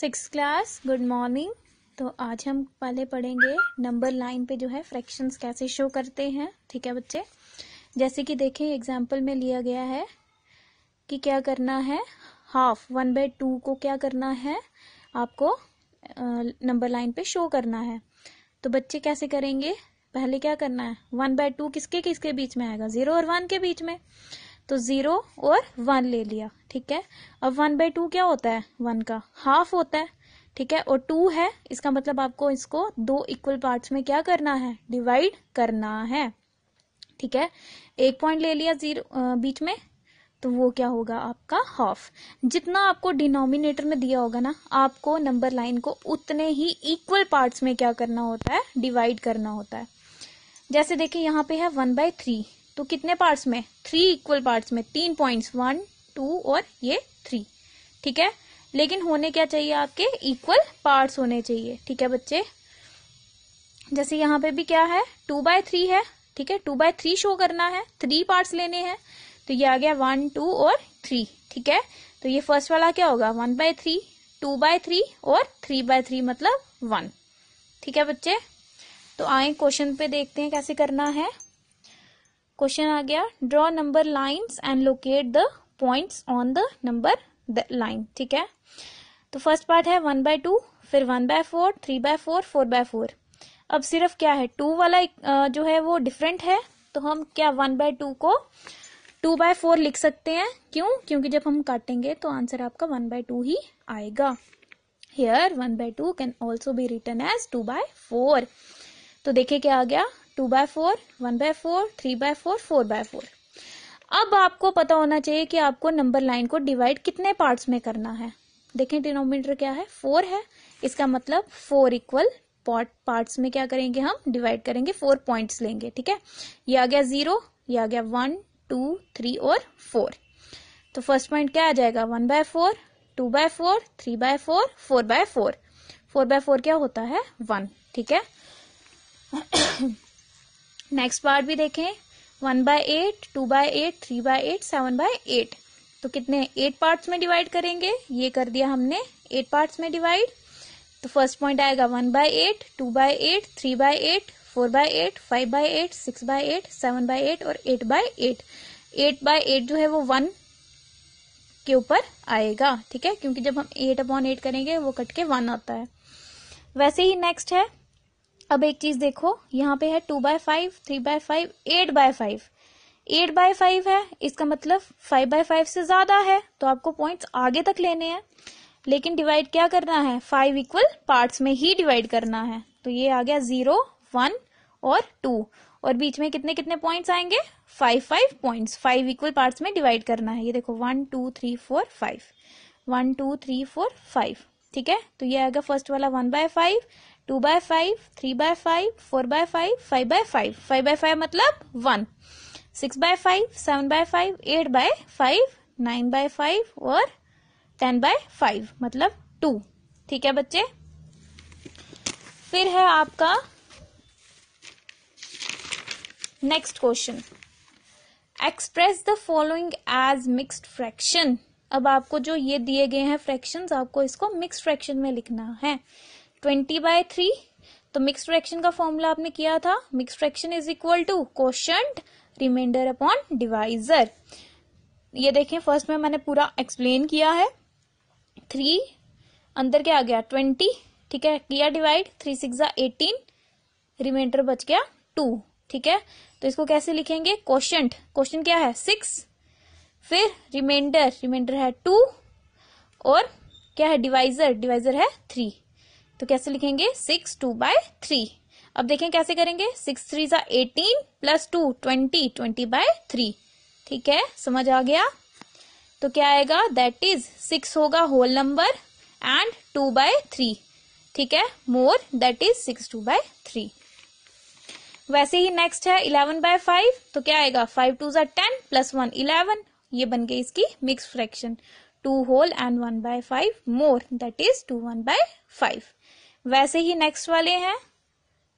six class good morning तो आज हम पहले पढ़ेंगे नंबर लाइन पे जो है फ्रैक्शंस कैसे शो करते हैं ठीक है बच्चे जैसे कि देखें एग्जाम्पल में लिया गया है कि क्या करना है हाफ वन बाय टू को क्या करना है आपको नंबर लाइन पे शो करना है तो बच्चे कैसे करेंगे पहले क्या करना है वन बाय टू किसके किसके बीच में आएगा जीरो और वन के बीच में तो जीरो और वन ले लिया ठीक है अब वन बाई टू क्या होता है वन का हाफ होता है ठीक है और टू है इसका मतलब आपको इसको दो इक्वल पार्ट्स में क्या करना है डिवाइड करना है ठीक है एक पॉइंट ले लिया जीरो बीच में तो वो क्या होगा आपका हाफ जितना आपको डिनोमिनेटर में दिया होगा ना आपको नंबर लाइन को उतने ही इक्वल पार्ट्स में क्या करना होता है डिवाइड करना होता है जैसे देखिए यहाँ पे है वन बाय थ्री तो कितने पार्ट्स में थ्री इक्वल पार्ट्स में तीन पॉइंट्स वन टू और ये थ्री ठीक है लेकिन होने क्या चाहिए आपके इक्वल पार्ट्स होने चाहिए ठीक है बच्चे जैसे यहां पे भी क्या है टू बाय थ्री है ठीक है टू बाय थ्री शो करना है थ्री पार्ट्स लेने हैं तो ये आ गया वन टू और थ्री ठीक है तो ये फर्स्ट वाला क्या होगा one by three two by three और थ्री बाय थ्री मतलब वन ठीक है बच्चे तो आए क्वेश्चन पे देखते हैं कैसे करना है क्वेश्चन आ गया draw number lines and locate the points on the number line ठीक है तो फर्स्ट पार्ट है वन बाय टू फिर one by four three by four four by four अब सिर्फ क्या है टू वाला जो है वो डिफरेंट है तो हम क्या वन बाय टू को टू बाय फोर लिख सकते हैं क्यों क्योंकि जब हम काटेंगे तो आंसर आपका वन बाय टू ही आएगा here one by two can also be return as two by four तो देखिये क्या आ गया two by four one by four three by four four by four अब आपको पता होना चाहिए कि आपको नंबर लाइन को डिवाइड कितने पार्ट्स में करना है देखें डिनोमीटर क्या है फोर है इसका मतलब फोर इक्वल पार्ट्स में क्या करेंगे हम डिवाइड करेंगे फोर पॉइंट्स लेंगे ठीक है ये आ गया जीरो ये आ गया वन टू थ्री और फोर तो फर्स्ट पॉइंट क्या आ जाएगा one by four two by four three by four four by four four by four क्या होता है वन ठीक है नेक्स्ट पार्ट भी देखें one by eight two by eight three by eight seven by eight तो कितने एट पार्ट्स में डिवाइड करेंगे ये कर दिया हमने एट पार्ट्स में डिवाइड तो फर्स्ट पॉइंट आएगा one by eight two by eight three by eight four by eight five by eight six by eight seven by eight और eight by eight eight by eight जो है वो one के ऊपर आएगा ठीक है क्योंकि जब हम एट अपॉन एट करेंगे वो कट के वन आता है वैसे ही नेक्स्ट है अब एक चीज देखो यहाँ पे है two by five three by five eight by five eight by five है इसका मतलब फाइव बाय फाइव से ज्यादा है तो आपको पॉइंट्स आगे तक लेने हैं लेकिन डिवाइड क्या करना है फाइव इक्वल पार्ट्स में ही डिवाइड करना है तो ये आ गया जीरो वन और टू और बीच में कितने कितने पॉइंट्स आएंगे five five point five equal parts में डिवाइड करना है ये देखो one two three four five one two three four five ठीक है तो ये आएगा फर्स्ट वाला one by five two by five three by five four by five five by five five by five मतलब one six by five seven by five eight by five nine by five और ten by five मतलब to ठीक है बच्चे फिर है आपका next question express the following as mixed fraction अब आपको जो ये दिए गए हैं फ्रैक्शंस आपको इसको मिक्स फ्रैक्शन में लिखना है ट्वेंटी बाय थ्री तो मिक्स फ्रैक्शन का फॉर्मूला आपने किया था mix fraction is equal to question reminder upon divisor ये देखें फर्स्ट में मैंने पूरा एक्सप्लेन किया है थ्री अंदर क्या आ गया ट्वेंटी ठीक है किया divide three six eighteen reminder बच गया टू ठीक है तो इसको कैसे लिखेंगे क्वेश्चन क्वेश्चन क्या है सिक्स फिर रिमाइंडर रिमाइंडर है टू और क्या है डिवाइजर डिवाइजर है थ्री तो कैसे लिखेंगे सिक्स टू बाय थ्री अब देखें कैसे करेंगे सिक्स थ्री सा eighteen plus two twenty twenty by three ठीक है समझ आ गया तो क्या आएगा दैट इज सिक्स होगा whole number and two by three ठीक है more that is six two by three वैसे ही नेक्स्ट है इलेवन बाय फाइव तो क्या आएगा फाइव टू सा टेन प्लस वन इलेवन ये बन गई इसकी mix fraction two whole and one by five more that is two one by five वैसे ही नेक्स्ट वाले हैं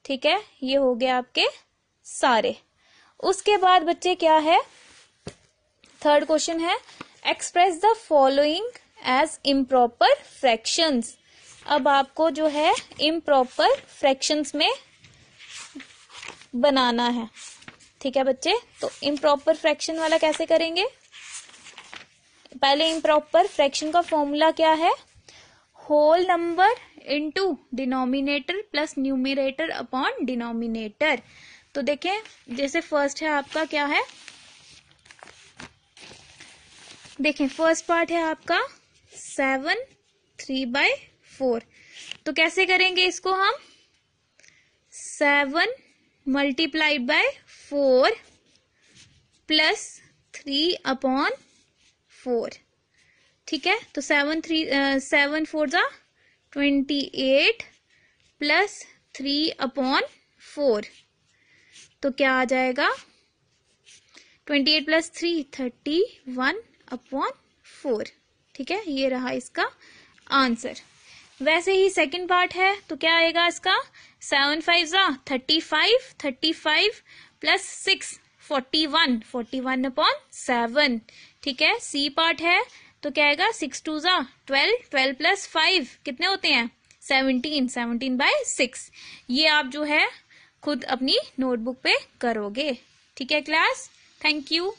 ठीक है ये हो गए आपके सारे उसके बाद बच्चे क्या है थर्ड क्वेश्चन है express the following as improper fractions अब आपको जो है इम्प्रॉपर फ्रैक्शंस में बनाना है ठीक है बच्चे तो इम्प्रॉपर फ्रैक्शन वाला कैसे करेंगे पहले इम्प्रॉपर फ्रैक्शन का फॉर्मूला क्या है whole number into denominator plus numerator upon denominator तो देखें जैसे फर्स्ट है आपका क्या है देखें फर्स्ट पार्ट है आपका सेवन थ्री बाय फोर तो कैसे करेंगे इसको हम seven multiplied by four plus three upon four ठीक है तो सेवन थ्री सेवन फोर ज़ा twenty eight plus three upon four तो क्या आ जाएगा twenty eight plus three thirty one upon four ठीक है ये रहा इसका आंसर वैसे ही सेकंड पार्ट है तो क्या आएगा इसका सेवन फाइव जा thirty five thirty five plus six forty one forty one upon seven ठीक है सी पार्ट है तो क्या आएगा सिक्स टू ज़ा ट्वेल्व ट्वेल्व प्लस फाइव कितने होते हैं सेवनटीन सेवनटीन बाय सिक्स ये आप जो है खुद अपनी नोटबुक पे करोगे ठीक है क्लास थैंक यू